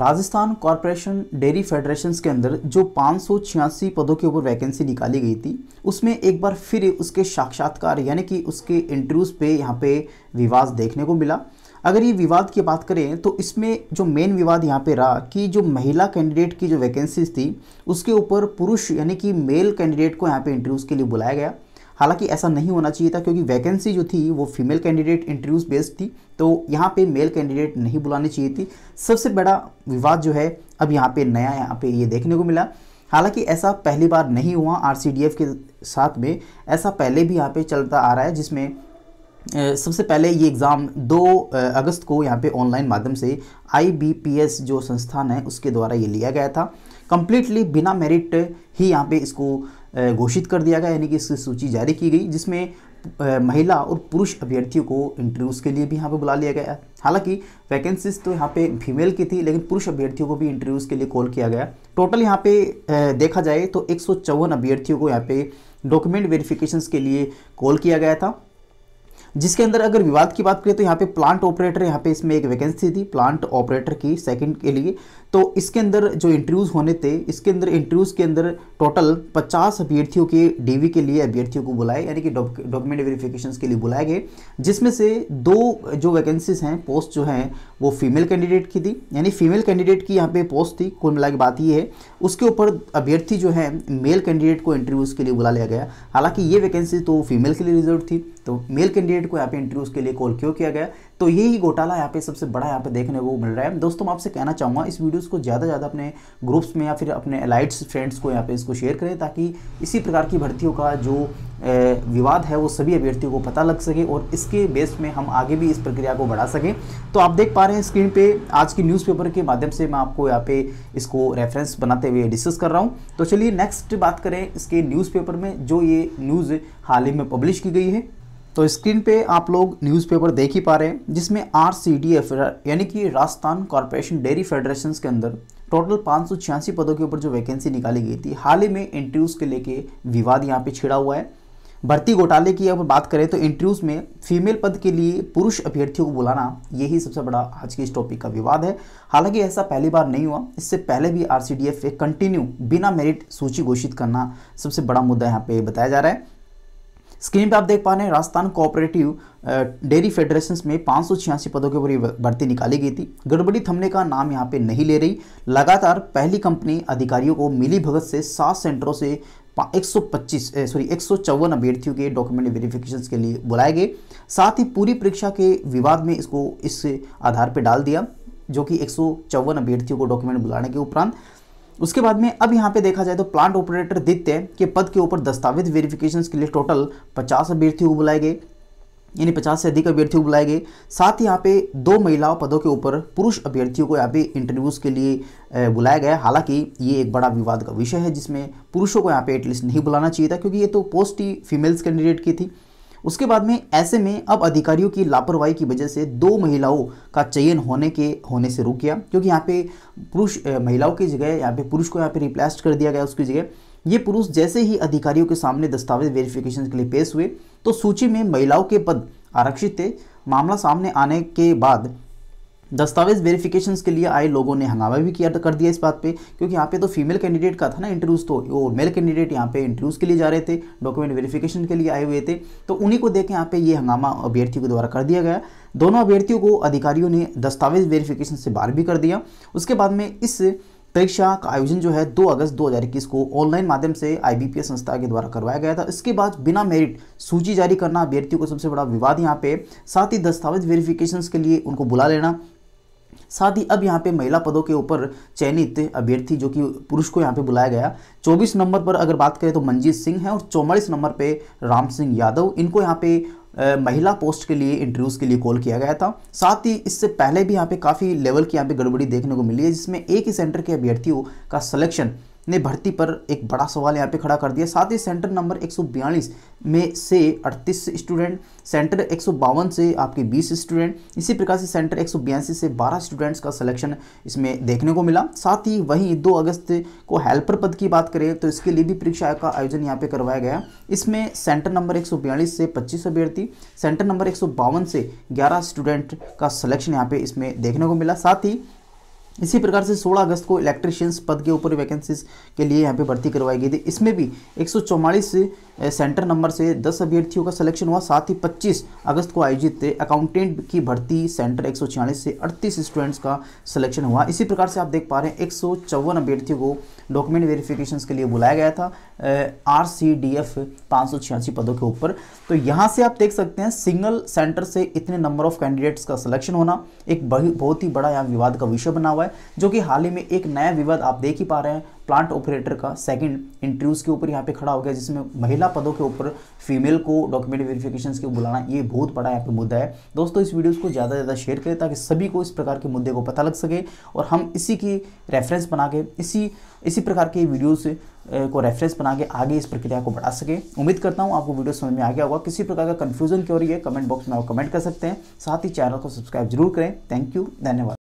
Rajasthan corporation dairy federation के अंदर जो पाँच पदों के ऊपर वैकेंसी निकाली गई थी उसमें एक बार फिर उसके साक्षात्कार यानी कि उसके इंटरव्यूज़ पे यहाँ पे विवाद देखने को मिला अगर ये विवाद की बात करें तो इसमें जो मेन विवाद यहाँ पे रहा कि जो महिला कैंडिडेट की जो वैकेंसीज थी उसके ऊपर पुरुष यानी कि मेल कैंडिडेट को यहाँ पे इंटरव्यूज़ के लिए बुलाया गया हालांकि ऐसा नहीं होना चाहिए था क्योंकि वैकेंसी जो थी वो फीमेल कैंडिडेट इंटरव्यूज बेस्ड थी तो यहाँ पे मेल कैंडिडेट नहीं बुलानी चाहिए थी सबसे बड़ा विवाद जो है अब यहाँ पे नया यहाँ पे ये देखने को मिला हालांकि ऐसा पहली बार नहीं हुआ आर के साथ में ऐसा पहले भी यहाँ पर चलता आ रहा है जिसमें सबसे पहले ये एग्ज़ाम 2 अगस्त को यहाँ पे ऑनलाइन माध्यम से आईबीपीएस जो संस्थान है उसके द्वारा ये लिया गया था कम्प्लीटली बिना मेरिट ही यहाँ पे इसको घोषित कर दिया गया यानी कि इसकी सूची जारी की गई जिसमें महिला और पुरुष अभ्यर्थियों को इंटरव्यूज़ के लिए भी यहाँ पे बुला लिया गया हालांकि वैकेंसीज तो यहाँ पे फीमेल की थी लेकिन पुरुष अभ्यर्थियों को भी इंटरव्यूज़ के लिए कॉल किया गया टोटल यहाँ पे देखा जाए तो एक अभ्यर्थियों को यहाँ पे डॉक्यूमेंट वेरिफिकेशन के लिए कॉल किया गया था जिसके अंदर अगर विवाद की बात करें तो यहाँ पे प्लांट ऑपरेटर यहाँ पे इसमें एक वैकेंसी थी प्लांट ऑपरेटर की सेकंड के लिए तो इसके अंदर जो इंटरव्यूज़ होने थे इसके अंदर इंटरव्यूज़ के अंदर टोटल 50 अभ्यर्थियों के डीवी के लिए अभ्यर्थियों को बुलाए यानी कि डॉक्यूमेंट वेरिफिकेशन के लिए बुलाए गए जिसमें से दो जो वैकेंसीज हैं पोस्ट जो हैं वो फीमेल कैंडिडेट की थी यानी फीमेल कैंडिडेट की यहाँ पे पोस्ट थी कुल मिला बात ये है उसके ऊपर अभ्यर्थी जो है मेल कैंडिडेट को इंटरव्यूज़ के लिए बुला लिया गया हालांकि ये वैकेंसी तो फीमेल के लिए रिजर्व थी तो मेल कैंडिडेट को यहाँ पे इंटरव्यूज़ के लिए कॉल क्यों किया गया तो यही घोटाला यहाँ पे सबसे बड़ा यहाँ पे देखने को मिल रहा है दोस्तों मैं आपसे कहना चाहूँगा इस वीडियो वीडियोस को ज़्यादा ज़्यादा अपने ग्रुप्स में या फिर अपने एलाइट्स फ्रेंड्स को यहाँ पे इसको शेयर करें ताकि इसी प्रकार की भर्तियों का जो विवाद है वो सभी अभ्यर्थियों को पता लग सके और इसके बेस में हम आगे भी इस प्रक्रिया को बढ़ा सकें तो आप देख पा रहे हैं स्क्रीन पे आज की न्यूज़पेपर के माध्यम से मैं आपको यहाँ पे इसको रेफरेंस बनाते हुए डिस्कस कर रहा हूँ तो चलिए नेक्स्ट बात करें इसके न्यूज़पेपर में जो ये न्यूज़ हाल ही में पब्लिश की गई है तो स्क्रीन पे आप लोग न्यूज़पेपर देख ही पा रहे हैं जिसमें आर यानी कि राजस्थान कॉरपोरेशन डेयरी फेडरेशन के अंदर टोटल पाँच पदों के ऊपर जो वैकेंसी निकाली गई थी हाल ही में इंटरव्यूज़ के लेके विवाद यहाँ पे छिड़ा हुआ है भर्ती घोटाले की अगर बात करें तो इंटरव्यूज़ में फीमेल पद के लिए पुरुष अभ्यर्थियों को बुलाना यही सबसे बड़ा आज के इस टॉपिक का विवाद है हालांकि ऐसा पहली बार नहीं हुआ इससे पहले भी आर सी कंटिन्यू बिना मेरिट सूची घोषित करना सबसे बड़ा मुद्दा यहाँ पे बताया जा रहा है स्क्रीन पे आप देख पा रहे हैं राजस्थान कोऑपरेटिव डेयरी फेडरेशन में पाँच पदों के ऊपर भर्ती निकाली गई थी गड़बड़ी थमने का नाम यहाँ पे नहीं ले रही लगातार पहली कंपनी अधिकारियों को मिली भगत से सात सेंटरों से 125 सॉरी एक सौ चौवन अभ्यर्थियों के डॉक्यूमेंट वेरिफिकेशन के लिए बुलाए गए साथ ही पूरी परीक्षा के विवाद में इसको इस आधार पर डाल दिया जो कि एक सौ अभ्यर्थियों को डॉक्यूमेंट बुलाने के उपरांत उसके बाद में अब यहाँ पे देखा जाए तो प्लांट ऑपरेटर दित्य के पद के ऊपर दस्तावेज वेरिफिकेशन के लिए टोटल पचास अभ्यर्थियों को बुलाए गए यानी पचास से अधिक अभ्यर्थियों को बुलाए गए साथ ही यहाँ पे दो महिलाओं पदों के ऊपर पुरुष अभ्यर्थियों को यहाँ पे इंटरव्यूज़ के लिए बुलाया गया हालांकि ये एक बड़ा विवाद का विषय है जिसमें पुरुषों को यहाँ पे एटलीस्ट नहीं बुलाना चाहिए था क्योंकि ये तो पोस्ट ही फीमेल्स कैंडिडेट की थी उसके बाद में ऐसे में अब अधिकारियों की लापरवाही की वजह से दो महिलाओं का चयन होने के होने से रुक गया क्योंकि यहाँ पे पुरुष महिलाओं की जगह यहाँ पे पुरुष को यहाँ पे रिप्लेस कर दिया गया उसकी जगह ये पुरुष जैसे ही अधिकारियों के सामने दस्तावेज वेरिफिकेशन के लिए पेश हुए तो सूची में महिलाओं के पद आरक्षित थे मामला सामने आने के बाद दस्तावेज वेरिफिकेशन के लिए आए लोगों ने हंगामा भी किया तो कर दिया इस बात पे क्योंकि यहाँ पे तो फीमेल कैंडिडेट का था ना इंटरव्यूज तो वो मेल कैंडिडेट यहाँ पे इंटरव्यूज के लिए जा रहे थे डॉक्यूमेंट वेरिफिकेशन के लिए आए हुए थे तो उन्हीं को देख के यहाँ पे ये हंगामा अभ्यर्थियों के द्वारा कर दिया गया दोनों अभ्यर्थियों को अधिकारियों ने दस्तावेज वेरिफिकेशन से बाहर भी कर दिया उसके बाद में इस परीक्षा का आयोजन जो है 2 अगस्त 2021 को ऑनलाइन माध्यम से आईबीपीएस संस्था के द्वारा करवाया गया था इसके बाद बिना मेरिट सूची जारी करना अभ्यर्थियों को सबसे बड़ा विवाद यहाँ पे साथ ही दस्तावेज वेरिफिकेशन के लिए उनको बुला लेना साथ ही अब यहाँ पे महिला पदों के ऊपर चयनित अभ्यर्थी जो कि पुरुष को यहाँ पे बुलाया गया चौबीस नंबर पर अगर बात करें तो मंजीत सिंह है और चौवालीस नंबर पर राम सिंह यादव इनको यहाँ पे महिला पोस्ट के लिए इंटरव्यूज के लिए कॉल किया गया था साथ ही इससे पहले भी यहाँ पे काफ़ी लेवल की यहाँ पे गड़बड़ी देखने को मिली है जिसमें एक ही सेंटर के अभ्यर्थियों का सिलेक्शन ने भर्ती पर एक बड़ा सवाल यहाँ पे खड़ा कर दिया साथ ही सेंटर नंबर 142 में से 38 स्टूडेंट सेंटर एक से आपके 20 स्टूडेंट इसी प्रकार से सेंटर एक से 12 स्टूडेंट्स का सिलेक्शन इसमें देखने को मिला साथ ही वहीं 2 अगस्त को हेल्पर पद की बात करें तो इसके लिए भी परीक्षा का आयोजन यहाँ पे करवाया गया इसमें सेंटर नंबर एक से पच्चीस अभ्यर्थी सेंटर नंबर एक से ग्यारह स्टूडेंट का सलेक्शन यहाँ पे इसमें देखने को मिला साथ ही इसी प्रकार से 16 अगस्त को इलेक्ट्रिशियंस पद के ऊपर वैकेंसीज के लिए यहाँ पे भर्ती करवाई गई थी इसमें भी एक से सेंटर नंबर से 10 अभ्यर्थियों का सिलेक्शन हुआ साथ ही 25 अगस्त को आयोजित अकाउंटेंट की भर्ती सेंटर एक से 38 स्टूडेंट्स का सिलेक्शन हुआ इसी प्रकार से आप देख पा रहे हैं एक अभ्यर्थियों को डॉक्यूमेंट वेरिफिकेशन के लिए बुलाया गया था आर सी डी एफ पदों के ऊपर तो यहाँ से आप देख सकते हैं सिंगल सेंटर से इतने नंबर ऑफ कैंडिडेट्स का सिलेक्शन होना एक बहुत ही बड़ा यहाँ विवाद का विषय बना हुआ है है जो कि हाल ही में एक नया विवाद आप देख ही पा रहे हैं प्लांट ऑपरेटर का सेकंड इंटरव्यूज के ऊपर यहाँ पे खड़ा हो गया जिसमें महिला पदों के ऊपर फीमेल को डॉक्यूमेंट वेरिफिकेशन के बुलाना ये बहुत बड़ा यहाँ पे मुद्दा है दोस्तों इस वीडियो को ज़्यादा से ज़्यादा शेयर करें ताकि सभी को इस प्रकार के मुद्दे को पता लग सके और हम इसी की रेफरेंस बना के इसी इसी प्रकार के वीडियोस को रेफरेंस बना के आगे इस प्रक्रिया को बढ़ा सके उम्मीद करता हूँ आपको वीडियो समझ में आ गया होगा किसी प्रकार का कन्फ्यूजन क्यों रही है कमेंट बॉक्स में आप कमेंट कर सकते हैं साथ ही चैनल को सब्सक्राइब जरूर करें थैंक यू धन्यवाद